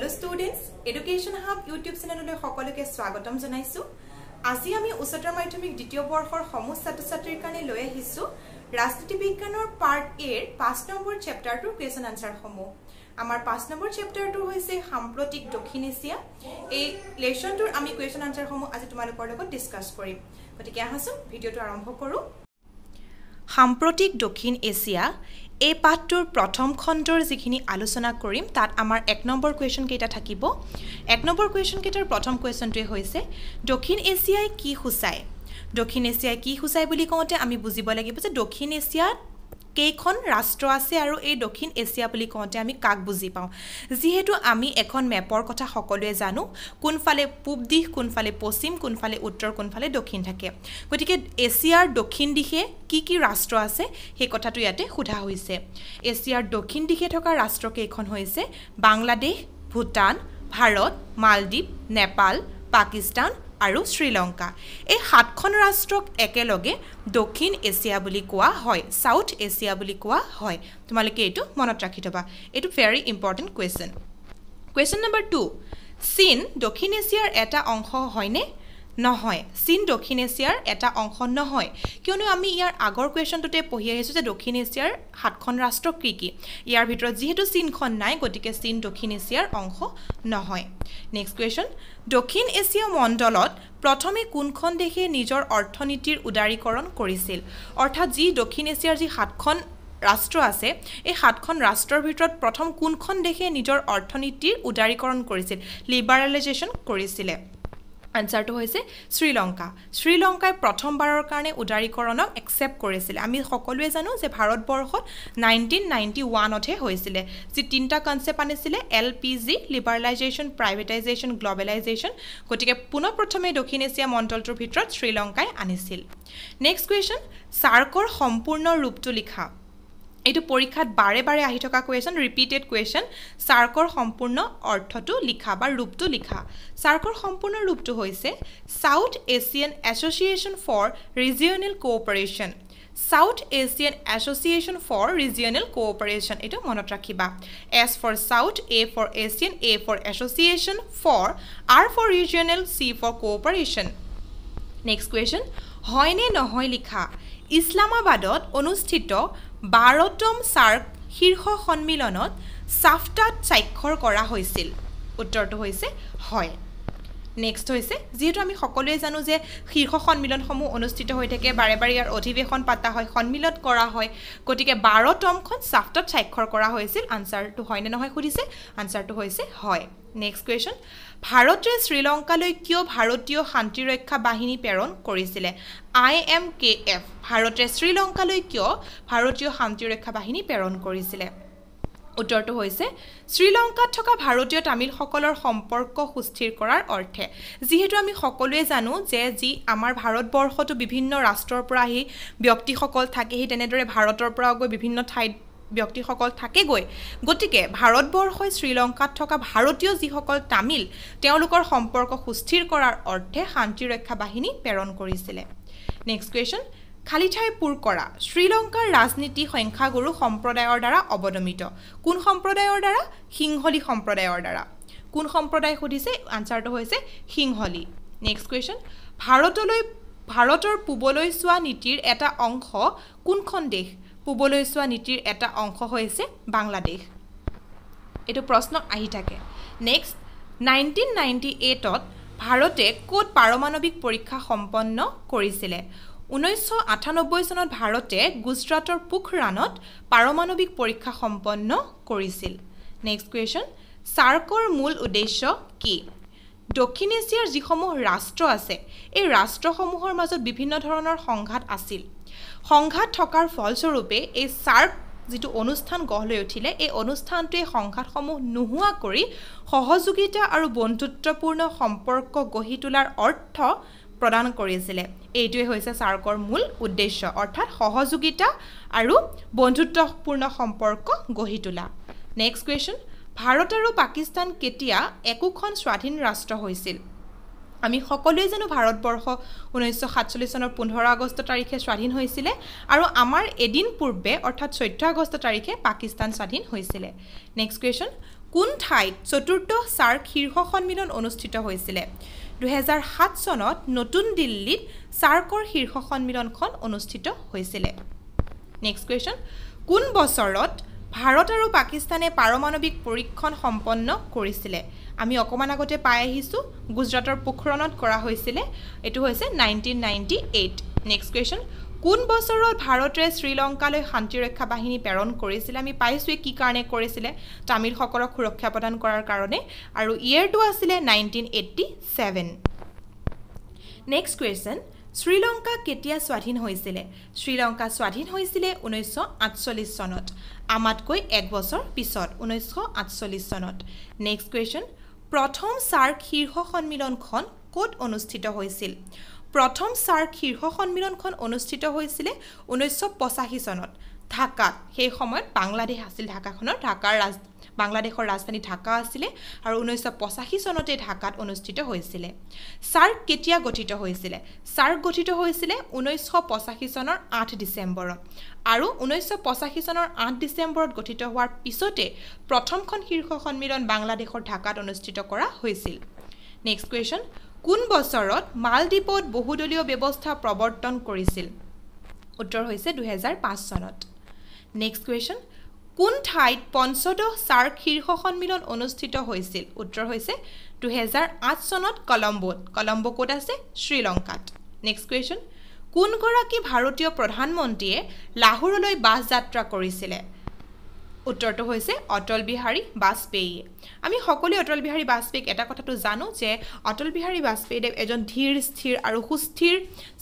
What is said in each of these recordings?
hello students education hub YouTube চেনেললৈ সকলোকে স্বাগতম জনাইছোঁ আজি আমি উচ্চতৰ মাধ্যমিক দ্বিতীয় বৰ্ষৰ সমূহ ছাত্ৰ ছাত্ৰীৰ কাৰণে লৈ আহিছোঁ ৰাজনীতি বিজ্ঞানৰ পাৰ্ট এৰ পাঁচ নম্বৰ চেপ্টাৰটোৰ কুৱেশ্যন আনচাৰসমূহ আমাৰ পাঁচ নম্বৰ চেপ্টাৰটো হৈছে সাম্প্ৰতিক দক্ষিণ এছিয়া এই লেশ্যনটোৰ আমি কুৱেশ্যন আনচাৰসমূহ আজি তোমালোকৰ লগত ডিছকাছ কৰিম গতিকে আহাচোন ভিডিঅ'টো আৰম্ভ কৰোঁ সাম্প্ৰতিক দক্ষিণ এছিয়া এই পাঠটোৰ প্ৰথম খণ্ডৰ যিখিনি আলোচনা কৰিম তাত আমাৰ এক নম্বৰ কুৱেশ্যনকেইটা থাকিব এক নম্বৰ কুৱেশ্যনকেইটাৰ প্ৰথম কুৱেশ্যনটোৱে হৈছে দক্ষিণ এছিয়াই কি সূচায় দক্ষিণ এছিয়াই কি সূচায় বুলি কওঁতে আমি বুজিব লাগিব যে দক্ষিণ এছিয়াত কেইখন ৰাষ্ট্ৰ আছে আৰু এই দক্ষিণ এছিয়া বুলি কওঁতে আমি কাক বুজি পাওঁ যিহেতু আমি এখন মেপৰ কথা সকলোৱে জানো কোনফালে পূব দিশ কোনফালে পশ্চিম কোনফালে উত্তৰ কোনফালে দক্ষিণ থাকে গতিকে এছিয়াৰ দক্ষিণ দিশে কি কি ৰাষ্ট্ৰ আছে সেই কথাটো ইয়াতে সোধা হৈছে এছিয়াৰ দক্ষিণ দিশে থকা ৰাষ্ট্ৰকেইখন হৈছে বাংলাদেশ ভূটান ভাৰত মালদ্বীপ নেপাল পাকিস্তান আৰু শ্ৰীলংকা এই সাতখন ৰাষ্ট্ৰক একেলগে দক্ষিণ এছিয়া বুলি কোৱা হয় ছাউথ এছিয়া বুলি কোৱা হয় তোমালোকে এইটো মনত ৰাখি থবা এইটো very important question question number two চীন দক্ষিণ এছিয়াৰ এটা অংশ হয়নে নহয় চীন দক্ষিণ এছিয়াৰ এটা অংশ নহয় কিয়নো আমি ইয়াৰ আগৰ কুৱেশ্যনটোতে পঢ়ি আহিছোঁ যে দক্ষিণ এছিয়াৰ সাতখন ৰাষ্ট্ৰ কি কি ইয়াৰ ভিতৰত যিহেতু চীনখন নাই গতিকে চীন দক্ষিণ এছিয়াৰ অংশ নহয় নেক্সট কুৱেশ্যন দক্ষিণ এছিয়া মণ্ডলত প্ৰথমে কোনখন দেশে নিজৰ অৰ্থনীতিৰ উদাৰীকৰণ কৰিছিল অৰ্থাৎ যি দক্ষিণ এছিয়াৰ যি সাতখন ৰাষ্ট্ৰ আছে এই সাতখন ৰাষ্ট্ৰৰ ভিতৰত প্ৰথম কোনখন দেশে নিজৰ অৰ্থনীতিৰ উদাৰীকৰণ কৰিছিল লিবাৰেলাইজেশ্যন কৰিছিলে আনচাৰটো হৈছে শ্ৰীলংকা শ্ৰীলংকাই প্ৰথমবাৰৰ কাৰণে উদাৰীকৰণক একচেপ্ট কৰিছিলে আমি সকলোৱে জানো যে ভাৰতবৰ্ষত নাইনটিন নাইণ্টি ওৱানতহে হৈছিলে যি তিনিটা কনচেপ্ট আনিছিলে L P G liberalisation privatisation globalisation গতিকে পোনৰ প্ৰথমে দক্ষিণ এছিয়া মণ্ডলটোৰ ভিতৰত শ্ৰীলংকাই আনিছিল নেক্সট কুৱেশ্যন চাৰ্কৰ সম্পূৰ্ণ ৰূপটো লিখা এইটো পৰীক্ষাত বাৰে বাৰে আহি থকা কুৱেশ্যন ৰিপিটেড কুৱেশ্যন চাৰ্কৰ সম্পূৰ্ণ অৰ্থটো লিখা বা ৰূপটো লিখা চাৰ্কৰ সম্পূৰ্ণ ৰূপটো হৈছে South Asian Association for Regional Cooperation South Asian Association for Regional Cooperation এইটো মনত ৰাখিবা S for South A for Asian A for Association for R for Regional C for Cooperation next question হয় নে নহয় লিখা ইছলামাবাদত অনুষ্ঠিত বাৰতম চাৰ্ক শীৰ্ষ সন্মিলনত ছাফটাত স্বাক্ষৰ কৰা হৈছিল উত্তৰটো হৈছে হয় নেক্সট হৈছে যিহেতু আমি সকলোৱে জানো যে শীৰ্ষ সন্মিলনসমূহ অনুষ্ঠিত হৈ থাকে বাৰে বাৰে ইয়াৰ অধিৱেশন পাতা হয় সন্মিলন কৰা হয় গতিকে বাৰতমখন ছাফ্টত স্বাক্ষৰ কৰা হৈছিল আনচাৰটো হয়নে নহয় সুধিছে আনচাৰটো হৈছে হয় নেক্সট কুৱেশ্যন ভাৰতে শ্ৰীলংকালৈ কিয় ভাৰতীয় শান্তিৰক্ষা বাহিনী প্ৰেৰণ কৰিছিলে আই এম কে এফ ভাৰতে শ্ৰীলংকালৈ কিয় ভাৰতীয় শান্তিৰক্ষা বাহিনী প্ৰেৰণ কৰিছিলে উত্তৰটো হৈছে শ্ৰীলংকাত থকা ভাৰতীয় তামিলসকলৰ সম্পৰ্ক সুস্থিৰ কৰাৰ অৰ্থে যিহেতু আমি সকলোৱে জানো যে যি আমাৰ ভাৰতবৰ্ষতো বিভিন্ন ৰাষ্ট্ৰৰ পৰা আহি ব্যক্তিসকল থাকেহি তেনেদৰে ভাৰতৰ পৰাও গৈ বিভিন্ন ঠাইত ব্যক্তিসকল থাকেগৈ গতিকে ভাৰতবৰ্ষই শ্ৰীলংকাত থকা ভাৰতীয় যিসকল তামিল তেওঁলোকৰ সম্পৰ্ক সুস্থিৰ কৰাৰ অৰ্থে শান্তিৰক্ষা বাহিনী প্ৰেৰণ কৰিছিলে নেক্সট কুৱেশ্যন খালি ঠাই পূৰ কৰা শ্ৰীলংকাৰ ৰাজনীতি সংখ্যাগুৰু সম্প্ৰদায়ৰ দ্বাৰা অৱদমিত কোন সম্প্ৰদায়ৰ দ্বাৰা সিংহলী সম্প্ৰদায়ৰ দ্বাৰা কোন সম্প্ৰদায় সুধিছে আনচাৰটো হৈছে সিংহলী নেক্সট কুৱেশ্যন ভাৰতলৈ ভাৰতৰ পূবলৈ চোৱা নীতিৰ এটা অংশ কোনখন দেশ পূবলৈ চোৱা নীতিৰ এটা অংশ হৈছে বাংলাদেশ এইটো প্ৰশ্ন আহি থাকে নেক্সট নাইনটিন নাইণ্টি এইটত ভাৰতে ক'ত পাৰমাণৱিক পৰীক্ষা সম্পন্ন কৰিছিলে ঊনৈছশ আঠানব্বৈ চনত ভাৰতে গুজৰাটৰ পোখৰাণত পাৰমাণৱিক পৰীক্ষা সম্পন্ন কৰিছিল নেক্সট কুৱেশ্যন চাৰ্কৰ মূল উদ্দেশ্য কি দক্ষিণ এছিয়াৰ যিসমূহ ৰাষ্ট্ৰ আছে এই ৰাষ্ট্ৰসমূহৰ মাজত বিভিন্ন ধৰণৰ সংঘাত আছিল সংঘাত থকাৰ ফলস্বৰূপে এই চাৰ্ক যিটো অনুষ্ঠান গঢ় লৈ উঠিলে এই অনুষ্ঠানটোৱে সংঘাতসমূহ নোহোৱা কৰি সহযোগিতা আৰু বন্ধুত্বপূৰ্ণ সম্পৰ্ক গঢ়ি তোলাৰ অৰ্থ প্ৰদান কৰিছিলে এইটোৱে হৈছে চাৰ্কৰ মূল উদ্দেশ্য অৰ্থাৎ সহযোগিতা আৰু বন্ধুত্বপূৰ্ণ সম্পৰ্ক গঢ়ি তোলা নেক্সট কুৱেশ্যন ভাৰত আৰু পাকিস্তান কেতিয়া একোখন স্বাধীন ৰাষ্ট্ৰ হৈছিল আমি সকলোৱে জানো ভাৰতবৰ্ষ ঊনৈছশ সাতচল্লিছ চনৰ পোন্ধৰ আগষ্ট তাৰিখে স্বাধীন হৈছিলে আৰু আমাৰ এদিন পূৰ্বে অৰ্থাৎ চৈধ্য আগষ্ট তাৰিখে পাকিস্তান স্বাধীন হৈছিলে নেক্সট কুৱেশ্যন কোন ঠাইত চতুৰ্থ ছাৰ্ক শীৰ্ষ সন্মিলন অনুষ্ঠিত হৈছিলে দুহেজাৰ সাত চনত নতুন দিল্লীত ছাৰ্কৰ শীৰ্ষ সন্মিলনখন অনুষ্ঠিত হৈছিলে নেক্সট কুৱেশ্যন কোন বছৰত ভাৰত আৰু পাকিস্তানে পাৰমাণৱিক পৰীক্ষণ সম্পন্ন কৰিছিলে আমি অকণমান আগতে পাই আহিছোঁ গুজৰাটৰ পোখৰণত কৰা হৈছিলে এইটো হৈছে nineteen ninety eight next question কোন বছৰত ভাৰতে শ্ৰীলংকালৈ শান্তিৰক্ষা বাহিনী প্ৰেৰণ কৰিছিলে আমি পাইছোঁৱে কি কাৰণে কৰিছিলে তামিলসকলক সুৰক্ষা প্ৰদান কৰাৰ কাৰণে আৰু ইয়েৰটো আছিলে nineteen eighty seven next question Sri Lanka কেতিয়া স্বাধীন হৈছিলে শ্ৰীলংকা স্বাধীন হৈছিলে ঊনৈছশ আঠচল্লিছ চনত আমাতকৈ এক বছৰ পিছত ঊনৈছশ আঠচল্লিছ চনত নেক্সট কুৱেশ্যন প্ৰথম ছাৰ্ক শীৰ্ষ সন্মিলনখন ক'ত অনুষ্ঠিত হৈছিল প্ৰথম ছাৰ্ক শীৰ্ষ সন্মিলনখন অনুষ্ঠিত হৈছিলে ঊনৈছশ পঁচাশী চনত ঢাকাত সেই সময়ত বাংলাদেশ আছিল ঢাকাখনৰ ঢাকাৰ ৰাজ বাংলাদেশৰ ৰাজধানী ঢাকা আছিলে আৰু ঊনৈছশ পঁচাশী চনতে ঢাকাত অনুষ্ঠিত হৈছিলে ছাৰ্ক কেতিয়া গঠিত হৈছিলে ছাৰ্ক গঠিত হৈছিলে ঊনৈছশ পঁচাশী চনৰ আঠ ডিচেম্বৰত আৰু ঊনৈছশ পঁচাশী চনৰ আঠ ডিচেম্বৰত গঠিত হোৱাৰ পিছতে প্ৰথমখন শীৰ্ষ সন্মিলন বাংলাদেশৰ ঢাকাত অনুষ্ঠিত কৰা হৈছিল নেক্সট কুৱেশ্যন কোন বছৰত মালদ্বীপত বহুদলীয় ব্যৱস্থা প্ৰৱৰ্তন কৰিছিল উত্তৰ হৈছে দুহেজাৰ পাঁচ চনত নেক্সট কুৱেশ্যন কোন ঠাইত পঞ্চদশ ছাৰ্ক শীৰ্ষ সন্মিলন অনুষ্ঠিত হৈছিল উত্তৰ হৈছে দুহেজাৰ আঠ চনত কলম্বোত কলম্বো ক'ত আছে শ্ৰীলংকাত নেক্সট কুৱেশ্যন কোনগৰাকী ভাৰতীয় প্ৰধানমন্ত্ৰীয়ে লাহোৰলৈ বাছ যাত্ৰা কৰিছিলে উত্তৰটো হৈছে অটল বিহাৰী বাজপেয়ীয়ে আমি সকলোৱে অটল বিহাৰী বাজপেয়ীক এটা কথাটো জানো যে অটল বিহাৰী বাজপেয়ীদেৱ এজন ধীৰ স্থিৰ আৰু সুস্থিৰ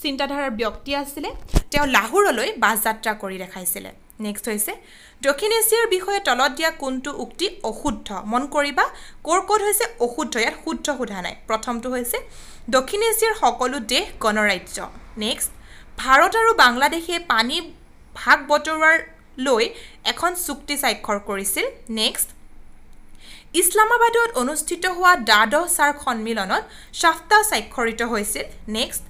চিন্তাধাৰাৰ ব্যক্তি আছিলে তেওঁ লাহোৰলৈ বাছ যাত্ৰা কৰি দেখাইছিলে নেক্সট হৈছে দক্ষিণ এছিয়াৰ বিষয়ে তলত দিয়া কোনটো উক্তি অশুদ্ধ মন কৰিবা ক'ৰ ক'ত হৈছে অশুদ্ধ ইয়াত শুদ্ধ সোধা নাই প্ৰথমটো হৈছে দক্ষিণ এছিয়াৰ সকলো দেশ গণৰাজ্য নেক্সট ভাৰত আৰু বাংলাদেশে পানী ভাগ লৈ এখন চুক্তি স্বাক্ষৰ কৰিছিল নেক্সট ইছলামাবাদত অনুষ্ঠিত হোৱা দ্বাদশ ছাৰ সন্মিলনত শ্বাফ্টা স্বাক্ষৰিত হৈছিল নেক্সট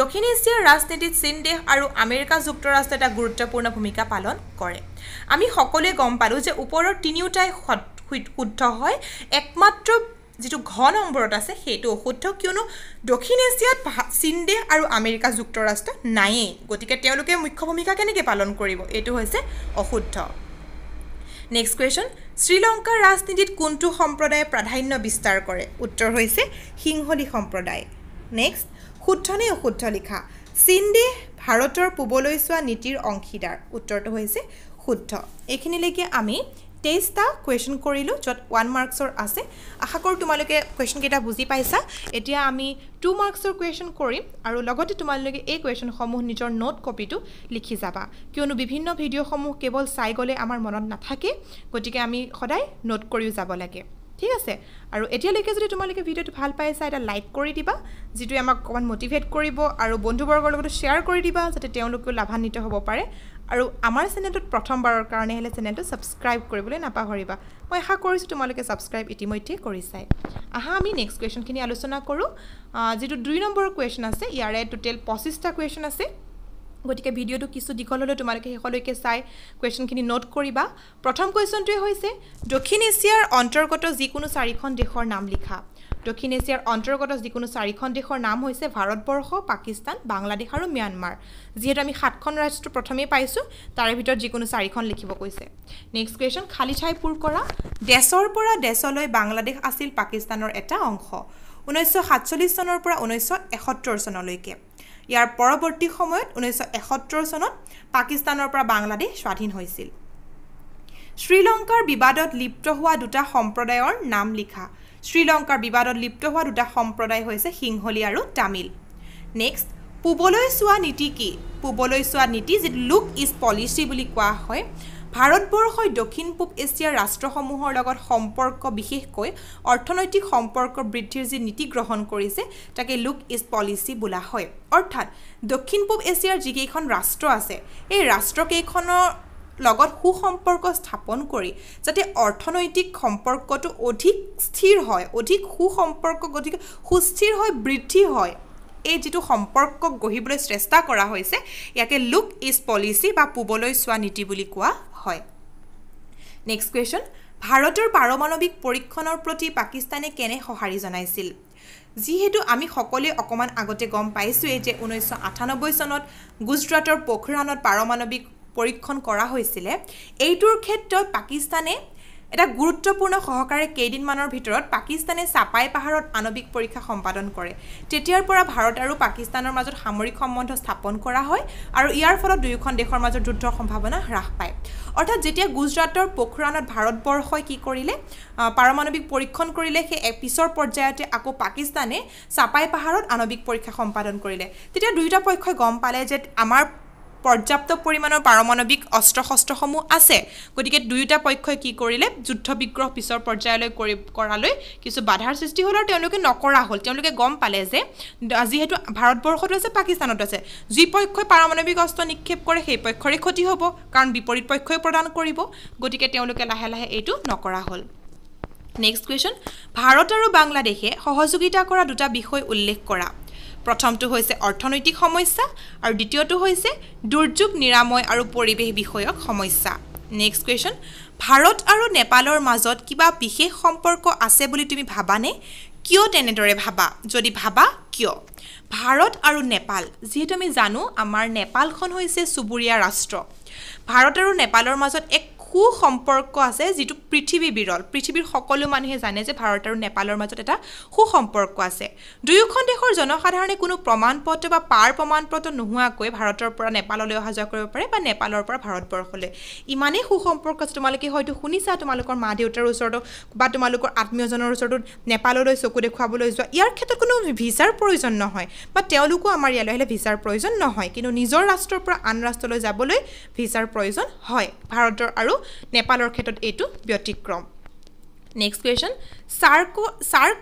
দক্ষিণ এছিয়াৰ ৰাজনীতিত চীন দেশ আৰু আমেৰিকা যুক্তৰাষ্ট্ৰ এটা গুৰুত্বপূৰ্ণ ভূমিকা পালন কৰে আমি সকলোৱে গম পালোঁ যে ওপৰৰ তিনিওটাই শুদ্ধ হয় একমাত্ৰ যিটো ঘ নম্বৰত আছে সেইটো অশুদ্ধ কিয়নো দক্ষিণ এছিয়াত চীন দেশ আৰু আমেৰিকা যুক্তৰাষ্ট্ৰ নায়েই গতিকে তেওঁলোকে মুখ্য ভূমিকা কেনেকৈ পালন কৰিব এইটো হৈছে অশুদ্ধ নেক্সট কুৱেশ্যন শ্ৰীলংকাৰ ৰাজনীতিত কোনটো সম্প্ৰদায়ে প্ৰাধান্য বিস্তাৰ কৰে উত্তৰ হৈছে সিংহলী সম্প্ৰদায় নেক্সট শুদ্ধ নে অশুদ্ধ লিখা চীনদেহ ভাৰতৰ পূবলৈ চোৱা নীতিৰ অংশীদাৰ উত্তৰটো হৈছে শুদ্ধ এইখিনিলৈকে আমি তেইছটা কুৱেশ্যন কৰিলোঁ য'ত ওৱান মাৰ্কছৰ আছে আশা কৰোঁ তোমালোকে কুৱেশ্যনকেইটা বুজি পাইছা এতিয়া আমি টু মাৰ্কছৰ কুৱেশ্যন কৰিম আৰু লগতে তোমালোকে এই কুৱেশ্যনসমূহ নিজৰ নোট কপিটো লিখি যাবা কিয়নো বিভিন্ন ভিডিঅ'সমূহ কেৱল চাই গ'লে আমাৰ মনত নাথাকে গতিকে আমি সদায় নোট কৰিও যাব লাগে ঠিক আছে আৰু এতিয়ালৈকে যদি তোমালোকে ভিডিঅ'টো ভাল পাইছা এটা লাইক কৰি দিবা যিটোৱে আমাক অকণমান মটিভেট কৰিব আৰু বন্ধুবৰ্গৰ লগতো শ্বেয়াৰ কৰি দিবা যাতে তেওঁলোকেও লাভান্বিত হ'ব পাৰে আৰু আমাৰ চেনেলটোত প্ৰথমবাৰৰ কাৰণে হ'লে চেনেলটো ছাবস্ক্ৰাইব কৰিবলৈ নাপাহৰিবা মই আশা কৰিছোঁ তোমালোকে ছাবস্ক্ৰাইব ইতিমধ্যে কৰিছাই আহা আমি নেক্সট কুৱেশ্যনখিনি আলোচনা কৰোঁ যিটো দুই নম্বৰৰ কুৱেশ্যন আছে ইয়াৰে টোটেল পঁচিছটা কুৱেশ্যন আছে গতিকে ভিডিঅ'টো কিছু দীঘল দীঘললৈ তোমালোকে শেষলৈকে চাই কুৱেশ্যনখিনি নোট কৰিবা প্ৰথম কুৱেশ্যনটোৱে হৈছে দক্ষিণ এছিয়াৰ অন্তৰ্গত যিকোনো চাৰিখন দেশৰ নাম লিখা দক্ষিণ এছিয়াৰ অন্তৰ্গত যিকোনো চাৰিখন দেশৰ নাম হৈছে ভাৰতবৰ্ষ পাকিস্তান বাংলাদেশ আৰু ম্যানমাৰ যিহেতু আমি সাতখন ৰাষ্ট্ৰ প্ৰথমেই পাইছোঁ তাৰে ভিতৰত যিকোনো চাৰিখন লিখিব কৈছে নেক্সট কুৱেশ্যন খালী ঠাই পূৰ কৰা দেশৰ পৰা দেশলৈ বাংলাদেশ আছিল পাকিস্তানৰ এটা অংশ ঊনৈছশ সাতচল্লিছ চনৰ পৰা ঊনৈছশ এসত্তৰ চনলৈকে ইয়াৰ পৰৱৰ্তী সময়ত ঊনৈছশ এসত্তৰ চনত পাকিস্তানৰ পৰা বাংলাদেশ স্বাধীন হৈছিল শ্ৰীলংকাৰ বিবাদত লিপ্ত হোৱা দুটা সম্প্ৰদায়ৰ নাম লিখা শ্ৰীলংকাৰ বিবাদত লিপ্ত হোৱা দুটা সম্প্ৰদায় হৈছে সিংহলী আৰু তামিল নেক্সট পূবলৈ চোৱা নীতি কি পূবলৈ চোৱা নীতি যিটো লুক ইজ পলিচি বুলি কোৱা হয় ভাৰতবৰ্ষই দক্ষিণ পূব এছিয়াৰ ৰাষ্ট্ৰসমূহৰ লগত সম্পৰ্ক বিশেষকৈ অৰ্থনৈতিক সম্পৰ্ক বৃদ্ধিৰ যি নীতি গ্ৰহণ কৰিছে তাকে লুক ইষ্ট পলিচি বোলা হয় অৰ্থাৎ দক্ষিণ পূব এছিয়াৰ যিকেইখন ৰাষ্ট্ৰ আছে এই ৰাষ্ট্ৰকেইখনৰ লগত সু সম্পৰ্ক স্থাপন কৰি যাতে অৰ্থনৈতিক সম্পৰ্কটো অধিক স্থিৰ হয় অধিক সু সম্পৰ্ক গতিকে সুস্থিৰ হয় বৃদ্ধি হয় এই যিটো সম্পৰ্ক গঢ়িবলৈ চেষ্টা কৰা হৈছে ইয়াকে লুক ইজ পলিচি বা পূবলৈ চোৱা নীতি বুলি কোৱা হয় নেক্সট কুৱেশ্যন ভাৰতৰ পাৰমাণৱিক পৰীক্ষণৰ প্ৰতি পাকিস্তানে কেনে সঁহাৰি জনাইছিল যিহেতু আমি সকলোৱে অকণমান আগতে গম পাইছোঁৱেই যে ঊনৈছশ আঠানব্বৈ চনত গুজৰাটৰ পখৰাণত পাৰমাণৱিক পৰীক্ষণ কৰা হৈছিলে এইটোৰ ক্ষেত্ৰত পাকিস্তানে এটা গুৰুত্বপূৰ্ণ সহকাৰে কেইদিনমানৰ ভিতৰত পাকিস্তানে চাপাই পাহাৰত আণৱিক পৰীক্ষা সম্পাদন কৰে তেতিয়াৰ পৰা ভাৰত আৰু পাকিস্তানৰ মাজত সামৰিক সম্বন্ধ স্থাপন কৰা হয় আৰু ইয়াৰ ফলত দুয়োখন দেশৰ মাজত যুদ্ধৰ সম্ভাৱনা হ্ৰাস পায় অৰ্থাৎ যেতিয়া গুজৰাটৰ পোখৰাণত ভাৰতবৰ্ষই কি কৰিলে পাৰমাণৱিক পৰীক্ষণ কৰিলে সেই পিছৰ পৰ্যায়তে আকৌ পাকিস্তানে চাপাই পাহাৰত আণৱিক পৰীক্ষা সম্পাদন কৰিলে তেতিয়া দুয়োটা পক্ষই গম পালে যে আমাৰ পৰ্যাপ্ত পৰিমাণৰ পাৰমাণৱিক অস্ত্ৰ শস্ত্ৰসমূহ আছে গতিকে দুয়োটা পক্ষই কি কৰিলে যুদ্ধ বিগ্ৰহ পিছৰ পৰ্যায়লৈ কৰি কৰালৈ কিছু বাধাৰ সৃষ্টি হ'ল আৰু তেওঁলোকে নকৰা হ'ল তেওঁলোকে গম পালে যে যিহেতু ভাৰতবৰ্ষতো আছে পাকিস্তানত আছে যি পক্ষই পাৰমাণৱিক অস্ত্ৰ নিক্ষেপ কৰে সেই পক্ষৰে ক্ষতি হ'ব কাৰণ বিপৰীত পক্ষই প্ৰদান কৰিব গতিকে তেওঁলোকে লাহে লাহে এইটো নকৰা হ'ল নেক্সট কুৱেশ্যন ভাৰত আৰু বাংলাদেশে সহযোগিতা কৰা দুটা বিষয় উল্লেখ কৰা প্ৰথমটো হৈছে অৰ্থনৈতিক সমস্যা আৰু দ্বিতীয়টো হৈছে দুৰ্যোগ নিৰাময় আৰু পৰিৱেশ বিষয়ক সমস্যা নেক্সট কুৱেশ্যন ভাৰত আৰু নেপালৰ মাজত কিবা বিশেষ সম্পৰ্ক আছে বুলি তুমি ভাবানে কিয় তেনেদৰে ভাবা যদি ভাবা কিয় ভাৰত আৰু নেপাল যিহেতু আমি জানো আমাৰ নেপালখন হৈছে চুবুৰীয়া ৰাষ্ট্ৰ ভাৰত আৰু নেপালৰ মাজত এক সু সম্পৰ্ক আছে যিটো পৃথিৱী বিৰল পৃথিৱীৰ সকলো মানুহে জানে যে ভাৰত আৰু নেপালৰ মাজত এটা সু সম্পৰ্ক আছে দুয়োখন দেশৰ জনসাধাৰণে কোনো প্ৰমাণ পত্ৰ বা পাৰ প্ৰমাণ পত্ৰ নোহোৱাকৈ ভাৰতৰ পৰা নেপাললৈ অহা যোৱা কৰিব পাৰে বা নেপালৰ পৰা ভাৰতবৰ্ষলৈ ইমানেই সু সম্পৰ্ক আছে তোমালোকে হয়তো শুনিছা তোমালোকৰ মা দেউতাৰ ওচৰতো বা তোমালোকৰ আত্মীয়জনৰ ওচৰতো নেপাললৈ চকু দেখুৱাবলৈ যোৱা ইয়াৰ ক্ষেত্ৰত কোনো ভিছাৰ প্ৰয়োজন নহয় বা তেওঁলোকো আমাৰ ইয়ালৈ আহিলে ভিছাৰ প্ৰয়োজন নহয় কিন্তু নিজৰ ৰাষ্ট্ৰৰ পৰা আন ৰাষ্ট্ৰলৈ যাবলৈ ভিছাৰ প্ৰয়োজন হয় ভাৰতৰ আৰু নেপালৰ ক্ষেত্ৰত এইটো ব্যতিক্ৰম নেক্সট কুৱেশ্যন চাৰ্ক চাৰ্ক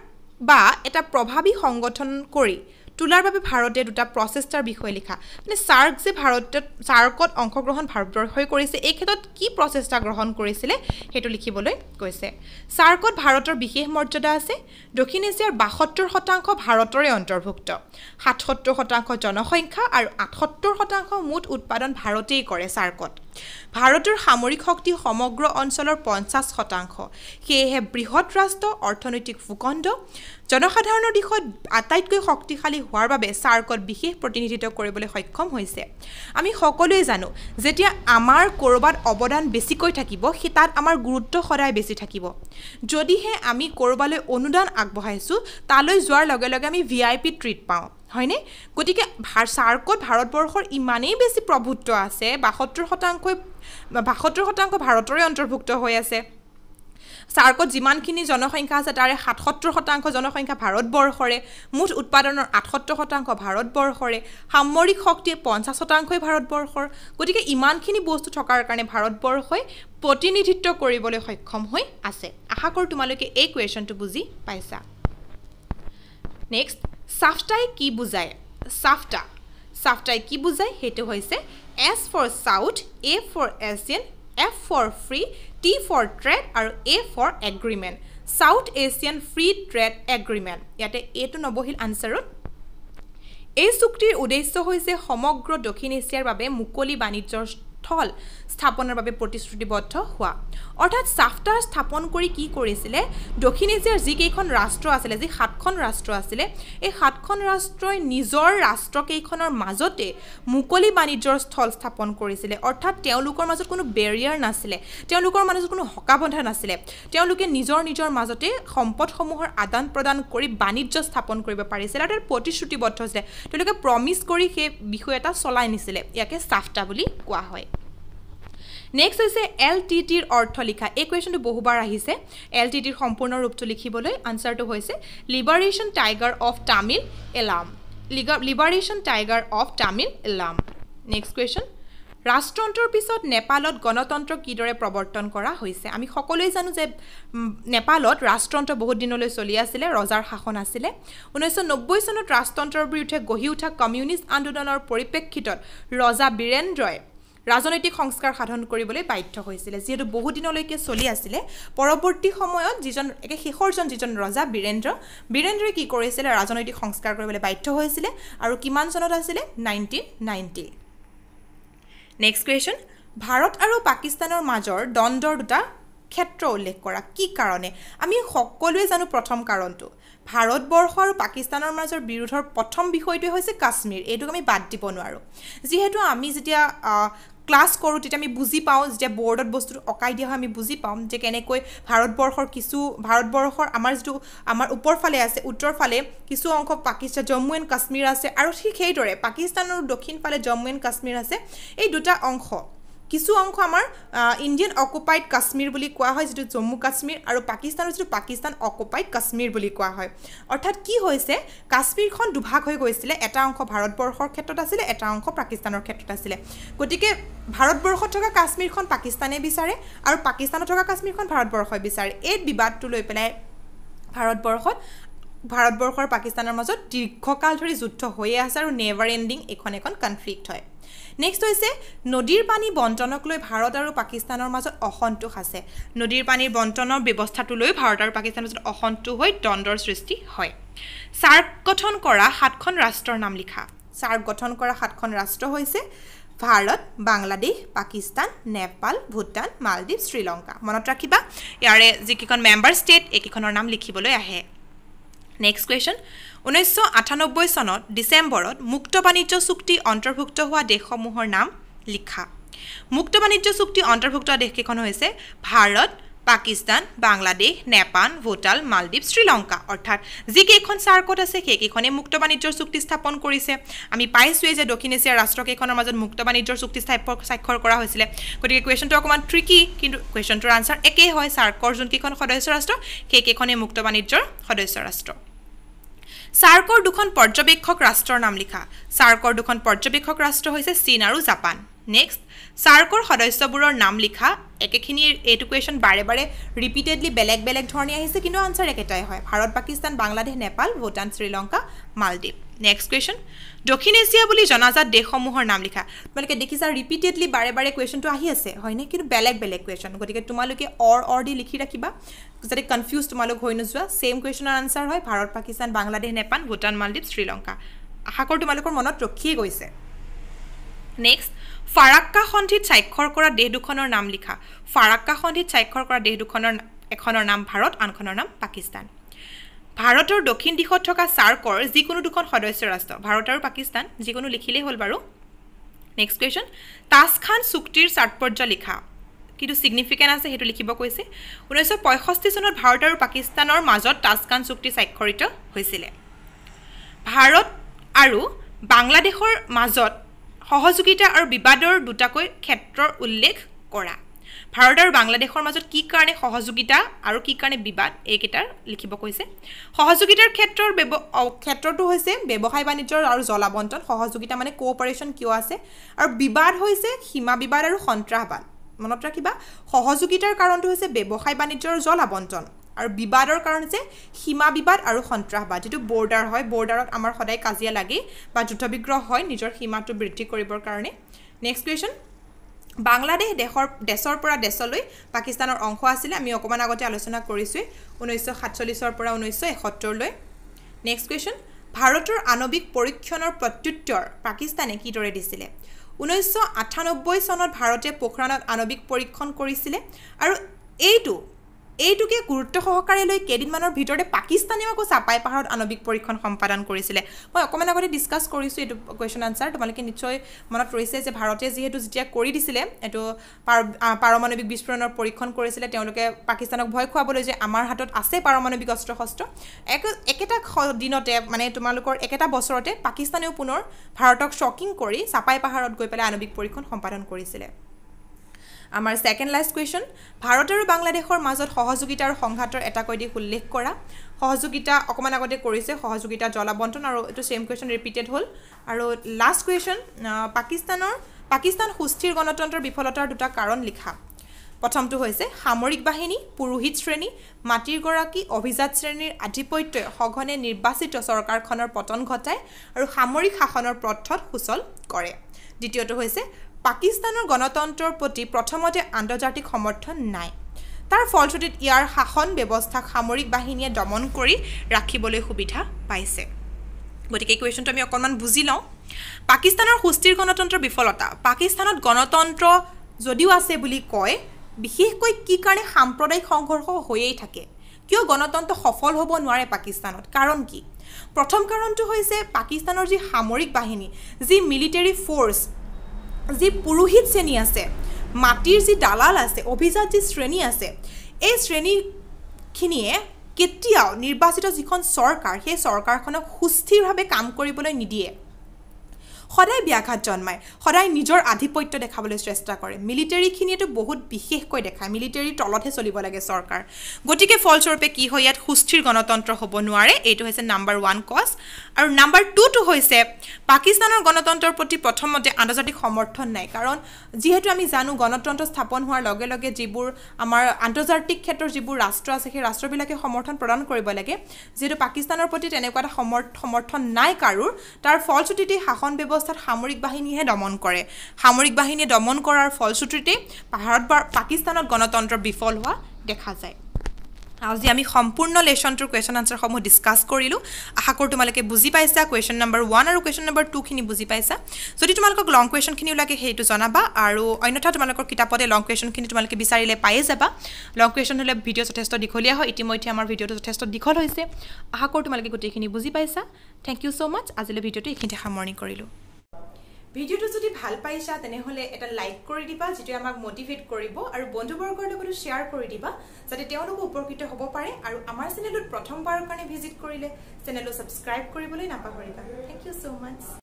বা এটা প্ৰভাৱী সংগঠন কৰি তোলাৰ বাবে ভাৰতে দুটা প্ৰচেষ্টাৰ বিষয়ে লিখা মানে চাৰ্ক যে ভাৰতত চাৰ্কত অংশগ্ৰহণ ভাৰতবৰ্ষই কৰিছে এই ক্ষেত্ৰত কি প্ৰচেষ্টা গ্ৰহণ কৰিছিলে সেইটো লিখিবলৈ কৈছে চাৰ্কত ভাৰতৰ বিশেষ মৰ্যাদা আছে দক্ষিণ এছিয়াৰ বাসত্তৰ শতাংশ ভাৰতৰে অন্তৰ্ভুক্ত সাতসত্তৰ শতাংশ জনসংখ্যা আৰু আঠসত্তৰ শতাংশ মুঠ উৎপাদন ভাৰতেই কৰে চাৰ্কত ভাৰতৰ সামৰিক শক্তি সমগ্ৰ অঞ্চলৰ পঞ্চাছ শতাংশ সেয়েহে বৃহৎ ৰাষ্ট্ৰ অৰ্থনৈতিক ভূখণ্ড জনসাধাৰণৰ দিশত আটাইতকৈ শক্তিশালী হোৱাৰ বাবে চাৰ্কত বিশেষ প্ৰতিনিধিত্ব কৰিবলৈ সক্ষম হৈছে আমি সকলোৱে জানো যেতিয়া আমাৰ ক'ৰবাত অৱদান বেছিকৈ থাকিব সেই তাত আমাৰ গুৰুত্ব সদায় বেছি থাকিব যদিহে আমি ক'ৰবালৈ অনুদান আগবঢ়াইছোঁ তালৈ যোৱাৰ লগে লগে আমি ভি আই পি ট্ৰিট পাওঁ হয়নে গতিকে চাৰ্কত ভাৰতবৰ্ষৰ ইমানেই বেছি প্ৰভুত্ব আছে বাসত্তৰ শতাংশই বাসত্তৰ শতাংশ ভাৰতৰে অন্তৰ্ভুক্ত হৈ আছে চাৰ্কত যিমানখিনি জনসংখ্যা আছে তাৰে সাতসত্তৰ শতাংশ জনসংখ্যা ভাৰতবৰ্ষৰে মুঠ উৎপাদনৰ আঠসত্তৰ শতাংশ ভাৰতবৰ্ষৰে সামৰিক শক্তিয়ে পঞ্চাছ শতাংশই ভাৰতবৰ্ষৰ গতিকে ইমানখিনি বস্তু থকাৰ কাৰণে ভাৰতবৰ্ষই প্ৰতিনিধিত্ব কৰিবলৈ সক্ষম হৈ আছে আশা কৰোঁ তোমালোকে এই কুৱেশ্যনটো বুজি পাইছা নেক্সট চাফটাই কি বুজায় চাফটা চাফটাই কি বুজায় সেইটো হৈছে S for South A for Asian F for Free T for Trade আৰু A for Agreement South Asian Free Trade Agreement ইয়াতে এইটো নবহিল আনচাৰত এই চুক্তিৰ উদ্দেশ্য হৈছে সমগ্ৰ দক্ষিণ এছিয়াৰ বাবে মুকলি বাণিজ্যৰ স্থল স্থাপনৰ বাবে প্ৰতিশ্ৰুতিবদ্ধ হোৱা অৰ্থাৎ চাফ্টাৰ স্থাপন কৰি কি কৰিছিলে দক্ষিণ এছিয়াৰ যিকেইখন ৰাষ্ট্ৰ আছিলে যি সাতখন ৰাষ্ট্ৰ আছিলে এই সাতখন ৰাষ্ট্ৰই নিজৰ ৰাষ্ট্ৰকেইখনৰ মাজতে মুকলি বাণিজ্যৰ স্থল স্থাপন কৰিছিলে অৰ্থাৎ তেওঁলোকৰ মাজত কোনো বেৰিয়াৰ নাছিলে তেওঁলোকৰ মাজত কোনো হকাবন্ধা নাছিলে তেওঁলোকে নিজৰ নিজৰ মাজতে সম্পদসমূহৰ আদান প্ৰদান কৰি বাণিজ্য স্থাপন কৰিব পাৰিছিলে আৰু তাত প্ৰতিশ্ৰুতিবদ্ধ আছিলে তেওঁলোকে প্ৰমিছ কৰি সেই বিষয় এটা চলাই নিছিলে ইয়াকে চাফ্টা বুলি কোৱা হয় নেক্সট হৈছে এল টি টিৰ অৰ্থ লিখা এই কুৱেশ্যনটো বহুবাৰ আহিছে এল টি টিৰ সম্পূৰ্ণ ৰূপটো লিখিবলৈ আনচাৰটো হৈছে লিবাৰেশ্যন টাইগাৰ অফ তামিল এলাম লিবাৰেশ্যন টাইগাৰ অফ তামিল এলাম নেক্সট কুৱেশ্যন ৰাজতন্ত্ৰৰ পিছত নেপালত গণতন্ত্ৰ কিদৰে প্ৰৱৰ্তন কৰা হৈছে আমি সকলোৱে জানো যে নেপালত ৰাজতন্ত্ৰ বহুত দিনলৈ চলি আছিলে ৰজাৰ শাসন আছিলে ঊনৈছশ নব্বৈ চনত ৰাজতন্ত্ৰৰ বিৰুদ্ধে গঢ়ি উঠা কমিউনিষ্ট আন্দোলনৰ পৰিপ্ৰেক্ষিতত ৰজা বীৰেন্দ্ৰই ৰাজনৈতিক সংস্কাৰ সাধন কৰিবলৈ বাধ্য হৈছিলে যিহেতু বহুদিনলৈকে চলি আছিলে পৰৱৰ্তী সময়ত যিজন একে শেষৰজন যিজন ৰজা বীৰেন্দ্ৰ বীৰেন্দ্ৰই কি কৰিছিলে ৰাজনৈতিক সংস্কাৰ কৰিবলৈ বাধ্য হৈছিলে আৰু কিমান চনত আছিলে nineteen ninety next question Bharat আৰু পাকিস্তানৰ মাজৰ দণ্ডৰ দুটা ক্ষেত্ৰ উল্লেখ কৰা কি কাৰণে আমি সকলোৱে জানো প্ৰথম কাৰণটো ভাৰতবৰ্ষ আৰু পাকিস্তানৰ মাজৰ বিৰোধৰ প্ৰথম বিষয়টোৱে হৈছে কাশ্মীৰ এইটোক আমি বাদ দিব নোৱাৰোঁ যিহেতু আমি যেতিয়া ক্লাছ কৰোঁ তেতিয়া আমি বুজি পাওঁ যেতিয়া বৰ্ডত বস্তুটো অঁকাই দিয়া হয় আমি বুজি পাওঁ যে কেনেকৈ ভাৰতবৰ্ষৰ কিছু ভাৰতবৰ্ষৰ আমাৰ যিটো আমাৰ ওপৰফালে আছে উত্তৰফালে কিছু অংশ পাকিস্তান জম্মু এণ্ড কাশ্মীৰ আছে আৰু ঠিক সেইদৰে পাকিস্তানৰ দক্ষিণফালে জম্মু এণ্ড কাশ্মীৰ আছে এই দুটা অংশ কিছু অংশ আমাৰ ইণ্ডিয়ান অকুপাইড কাশ্মীৰ বুলি কোৱা হয় যিটো জম্মু কাশ্মীৰ আৰু পাকিস্তানৰ যিটো পাকিস্তান অকুপাইড কাশ্মীৰ বুলি কোৱা হয় অৰ্থাৎ কি হৈছে কাশ্মীৰখন দুভাগ হৈ গৈছিলে এটা অংশ ভাৰতবৰ্ষৰ ক্ষেত্ৰত আছিলে এটা অংশ পাকিস্তানৰ ক্ষেত্ৰত আছিলে গতিকে ভাৰতবৰ্ষত থকা কাশ্মীৰখন পাকিস্তানে বিচাৰে আৰু পাকিস্তানত থকা কাশ্মীৰখন ভাৰতবৰ্ষই বিচাৰে এই বিবাদটো লৈ পেলাই ভাৰতবৰ্ষত ভাৰতবৰ্ষৰ পাকিস্তানৰ মাজত দীৰ্ঘকাল ধৰি যুদ্ধ হৈয়ে আছে আৰু নেভাৰ এণ্ডিং এইখন এখন কনফ্লিক্ট হয় নেক্সট হৈছে নদীৰ পানী বণ্টনক লৈ ভাৰত আৰু পাকিস্তানৰ মাজত অসন্তোষ আছে নদীৰ পানীৰ বণ্টনৰ ব্যৱস্থাটো লৈ ভাৰত আৰু পাকিস্তানৰ মাজত অসন্তোষ হৈ দ্বন্দ্বৰ সৃষ্টি হয় চাৰ্ক গঠন কৰা সাতখন ৰাষ্ট্ৰৰ নাম লিখা চাৰ্ক গঠন কৰা সাতখন ৰাষ্ট্ৰ হৈছে ভাৰত বাংলাদেশ পাকিস্তান নেপাল ভূটান মালদ্বীপ শ্ৰীলংকা মনত ৰাখিবা ইয়াৰে যিকেইখন মেম্বাৰ ষ্টেট এইকেইখনৰ নাম লিখিবলৈ আহে নেক্সট কুৱেশ্যন ঊনৈছশ আঠানব্বৈ চনত ডিচেম্বৰত মুক্ত বাণিজ্য চুক্তি অন্তৰ্ভুক্ত হোৱা দেশসমূহৰ নাম লিখা মুক্ত বাণিজ্য চুক্তি অন্তৰ্ভুক্ত দেশকেইখন হৈছে ভাৰত পাকিস্তান বাংলাদেশ নেপাল ভূটান মালদ্বীপ শ্ৰীলংকা অৰ্থাৎ যিকেইখন চাৰ্কত আছে সেইকেইখনে মুক্ত বাণিজ্যৰ চুক্তি স্থাপন কৰিছে আমি পাইছোঁৱেই যে দক্ষিণ এছিয়াৰ ৰাষ্ট্ৰকেইখনৰ মাজত মুক্ত বাণিজ্যৰ চুক্তি স্বাক্ষৰ কৰা হৈছিলে গতিকে কুৱেশ্যনটো অকণমান ট্ৰিকি কিন্তু কুৱেশ্যনটোৰ আনচাৰ একেই হয় চাৰ্কৰ যোনকেইখন সদস্য ৰাষ্ট্ৰ সেইকেইখনেই মুক্ত বাণিজ্যৰ সদস্য ৰাষ্ট্ৰ চাৰ্কৰ দুখন পৰ্যবেক্ষক ৰাষ্ট্ৰৰ নাম লিখা চাৰ্কৰ দুখন পৰ্যবেক্ষক ৰাষ্ট্ৰ হৈছে চীন আৰু জাপান নেক্সট চাৰ্কৰ সদস্যবোৰৰ নাম লিখা একেখিনি এইটো কুৱেশ্যন বাৰে বাৰে ৰিপিটেডলি বেলেগ বেলেগ ধৰণে আহিছে কিন্তু আনচাৰ একেটাই হয় ভাৰত পাকিস্তান বাংলাদেশ নেপাল ভূটান শ্ৰীলংকা মালদ্বীপ নেক্সট কুৱেশ্যন দক্ষিণ এছিয়া বুলি জনাজাত দেশসমূহৰ নাম লিখা তোমালোকে দেখিছা ৰিপিটেডলি বাৰে বাৰে কুৱেশ্যনটো আহি আছে হয়নে কিন্তু বেলেগ বেলেগ কুৱেশ্যন গতিকে তোমালোকে অৰ অৰ দি লিখি ৰাখিবা যাতে কনফিউজ তোমালোক হৈ নোযোৱা ছেইম কুৱেশ্যনৰ আনচাৰ হয় ভাৰত পাকিস্তান বাংলাদেশ নেপাল ভূটান মালদ্বীপ শ্ৰীলংকা আশা কৰোঁ তোমালোকৰ মনত ৰখিয়ে গৈছে নেক্সট ফাৰাক্কা সন্ধিত স্বাক্ষৰ কৰা দেশ দুখনৰ নাম লিখা ফাৰাক্কা সন্ধিত স্বাক্ষৰ কৰা দেশ দুখনৰ এখনৰ নাম ভাৰত আনখনৰ নাম পাকিস্তান ভাৰতৰ দক্ষিণ দিশত থকা চাৰ্কৰ যিকোনো দুখন সদস্য ৰাষ্ট্ৰ ভাৰত আৰু পাকিস্তান যিকোনো লিখিলেই হ'ল বাৰু নেক্সট কুৱেশ্যন তাজখান চুক্তিৰ তাৎপৰ্য লিখা কিন্তু ছিগনিফিকেণ্ট আছে সেইটো লিখিব কৈছে ঊনৈছশ পঁয়ষষ্ঠি চনত ভাৰত আৰু পাকিস্তানৰ মাজত তাজখান চুক্তি স্বাক্ষৰিত হৈছিলে ভাৰত আৰু বাংলাদেশৰ মাজত সহযোগিতা আৰু বিবাদৰ দুটাকৈ ক্ষেত্ৰৰ উল্লেখ কৰা ভাৰত আৰু বাংলাদেশৰ মাজত কি কাৰণে সহযোগিতা আৰু কি কাৰণে বিবাদ এইকেইটা লিখিব কৈছে সহযোগিতাৰ ক্ষেত্ৰৰ ব্যৱ ক্ষেত্ৰটো হৈছে ব্যৱসায় বাণিজ্যৰ আৰু জলাবণ্টন সহযোগিতা মানে কোঅপাৰেশ্যন কিয় আছে আৰু বিবাদ হৈছে সীমা বিবাদ আৰু সন্ত্ৰাসবাদ মনত ৰাখিবা সহযোগিতাৰ কাৰণটো হৈছে ব্যৱসায় বাণিজ্যৰ জল আবণ্টন আৰু বিবাদৰ কাৰণ হৈছে সীমা বিবাদ আৰু সন্ত্ৰাসবাদ যিটো বৰ্ডাৰ হয় বৰ্ডাৰত আমাৰ সদায় কাজিয়া লাগেই বা যুদ্ধ বিগ্ৰহ হয় নিজৰ সীমাটো বৃদ্ধি কৰিবৰ কাৰণে নেক্সট কুৱেশ্যন বাংলাদেশ দেশৰ দেশৰ পৰা দেশলৈ পাকিস্তানৰ অংশ আছিলে আমি অকণমান আগতে আলোচনা কৰিছোঁৱেই ঊনৈছশ সাতচল্লিছৰ পৰা ঊনৈছশ এসত্তৰলৈ নেক্সট কুৱেশ্যন ভাৰতৰ আণৱিক পৰীক্ষণৰ প্ৰত্যুত্তৰ পাকিস্তানে কিদৰে দিছিলে ঊনৈছশ আঠানব্বৈ চনত ভাৰতে পোখৰাণত আণৱিক পৰীক্ষণ কৰিছিলে আৰু এইটো এইটোকে গুৰুত্ব সহকাৰে লৈ কেইদিনমানৰ ভিতৰতে পাকিস্তানেও আকৌ চাপাই পাহাৰত আণৱিক পৰীক্ষণ সম্পাদন কৰিছিলে মই অকণমান আগতে ডিছকাছ কৰিছোঁ এইটো কুৱেশ্যন আনচাৰ তোমালোকে নিশ্চয় মনত ৰৈছে যে ভাৰতে যিহেতু যেতিয়া কৰি দিছিলে এইটো পাৰ পাৰমাণৱিক বিস্ফোৰণৰ পৰীক্ষণ কৰিছিলে তেওঁলোকে পাকিস্তানক ভয় খুৱাবলৈ যে আমাৰ হাতত আছে পাৰমাণৱিক অস্ত্ৰ শস্ত্ৰ এক একেটা দিনতে মানে তোমালোকৰ একেটা বছৰতে পাকিস্তানেও পুনৰ ভাৰতক শ্বকিং কৰি চাপাই পাহাৰত গৈ পেলাই আণৱিক পৰীক্ষণ সম্পাদন কৰিছিলে আমাৰ ছেকেণ্ড লাষ্ট কুৱেশ্যন ভাৰত আৰু বাংলাদেশৰ মাজত সহযোগিতা আৰু সংঘাতৰ এটাকৈ দিশ উল্লেখ কৰা সহযোগিতা অকণমান আগতে কৰিছে সহযোগিতা জলাবণ্টন আৰু এইটো ছেইম কুৱেশ্যন ৰিপিটেড হ'ল আৰু লাষ্ট কুৱেশ্যন পাকিস্তানৰ পাকিস্তান সুস্থিৰ গণতন্ত্ৰৰ বিফলতাৰ দুটা কাৰণ লিখা প্ৰথমটো হৈছে সামৰিক বাহিনী পুৰোহিত শ্ৰেণী মাটিৰ গৰাকী অভিজাত শ্ৰেণীৰ আধিপত্যই সঘনে নিৰ্বাচিত চৰকাৰখনৰ পতন ঘটায় আৰু সামৰিক শাসনৰ পথত সুচল কৰে দ্বিতীয়টো হৈছে পাকিস্তানৰ গণতন্ত্ৰৰ প্ৰতি প্ৰথমতে আন্তৰ্জাতিক সমৰ্থন নাই তাৰ ফলশ্ৰুতিত ইয়াৰ শাসন ব্যৱস্থাক সামৰিক বাহিনীয়ে দমন কৰি ৰাখিবলৈ সুবিধা পাইছে গতিকে এই কুৱেশ্যনটো আমি অকণমান বুজি লওঁ পাকিস্তানৰ সুস্থিৰ গণতন্ত্ৰৰ বিফলতা পাকিস্তানত গণতন্ত্ৰ যদিও আছে বুলি কয় বিশেষকৈ কি কাৰণে সাম্প্ৰদায়িক সংঘৰ্ষ হৈয়েই থাকে কিয় গণতন্ত্ৰ সফল হ'ব নোৱাৰে পাকিস্তানত কাৰণ কি প্ৰথম কাৰণটো হৈছে পাকিস্তানৰ যি সামৰিক বাহিনী যি মিলিটেৰী ফ'ৰ্চ যি পুৰোহিত শ্ৰেণী আছে মাটিৰ যি দালাল আছে অভিজাত যি শ্ৰেণী আছে এই শ্ৰেণীখিনিয়ে কেতিয়াও নিৰ্বাচিত যিখন চৰকাৰ সেই চৰকাৰখনক সুস্থিৰভাৱে কাম কৰিবলৈ নিদিয়ে সদায় ব্যাঘাত জন্মায় সদায় নিজৰ আধিপত্য দেখাবলৈ চেষ্টা কৰে মিলিটেৰীখিনিয়েতো বহুত বিশেষকৈ দেখায় মিলিটেৰীৰ তলতহে চলিব লাগে চৰকাৰ গতিকে ফলস্বৰূপে কি হয় ইয়াত সুস্থিৰ গণতন্ত্ৰ হ'ব নোৱাৰে এইটো হৈছে নাম্বাৰ ওৱান কজ আৰু নাম্বাৰ টুটো হৈছে পাকিস্তানৰ গণতন্ত্ৰৰ প্ৰতি প্ৰথমতে আন্তৰ্জাতিক সমৰ্থন নাই কাৰণ যিহেতু আমি জানো গণতন্ত্ৰ স্থাপন হোৱাৰ লগে লগে যিবোৰ আমাৰ আন্তৰ্জাতিক ক্ষেত্ৰৰ যিবোৰ ৰাষ্ট্ৰ আছে সেই ৰাষ্ট্ৰবিলাকে সমৰ্থন প্ৰদান কৰিব লাগে যিহেতু পাকিস্তানৰ প্ৰতি তেনেকুৱা এটা সমৰ্থন নাই কাৰোৰ তাৰ ফলশ্ৰুতিতে শাসন ব্যৱস্থা অৱস্থাত সামৰিক বাহিনীয়েহে দমন কৰে সামৰিক বাহিনীয়ে দমন কৰাৰ ফলশ্ৰুতিতেই ভাৰত পাকিস্তানত গণতন্ত্ৰ বিফল হোৱা দেখা যায় আজি আমি সম্পূৰ্ণ লেশ্যনটোৰ কুৱেশ্যন আনচাৰসমূহ ডিছকাছ কৰিলোঁ আশা কৰোঁ তোমালোকে বুজি পাইছা কুৱেশ্যন নম্বৰ ওৱান আৰু কুৱেশ্যন নম্বৰ টুখিনি বুজি পাইছা যদি তোমালোকক লং কুৱেশ্যনখিনিও লাগে সেইটো জনাবা আৰু অন্যথা তোমালোকৰ কিতাপতে লং কুৱেশ্যনখিনি তোমালোকে বিচাৰিলে পায়ে যাবা লং কুৱেশ্যন হ'লে ভিডিঅ' যথেষ্ট দীঘলীয়া হয় ইতিমধ্যে আমাৰ ভিডিঅ'টো যথেষ্ট দীঘল হৈছে আশা কৰোঁ তোমালোকে গোটেইখিনি বুজি পাইছা থেংক ইউ ছ' মাছ আজিলৈ ভিডিঅ'টো এইখিনিতে সামৰণি কৰিলোঁ ভিডিওটো যদি ভাল পাইছা তেনেহ'লে এটা লাইক কৰি দিবা যিটোৱে আমাক মটিভেট কৰিব আৰু বন্ধুবৰ্গৰ লগতো শ্বেয়াৰ কৰি দিবা যাতে তেওঁলোকো উপকৃত হ'ব পাৰে আৰু আমাৰ চেনেলত প্ৰথমবাৰৰ কাৰণে ভিজিট কৰিলে চেনেলটো ছাবস্ক্ৰাইব কৰিবলৈ নাপাহৰিবা থেংক ইউ ছ' মাছ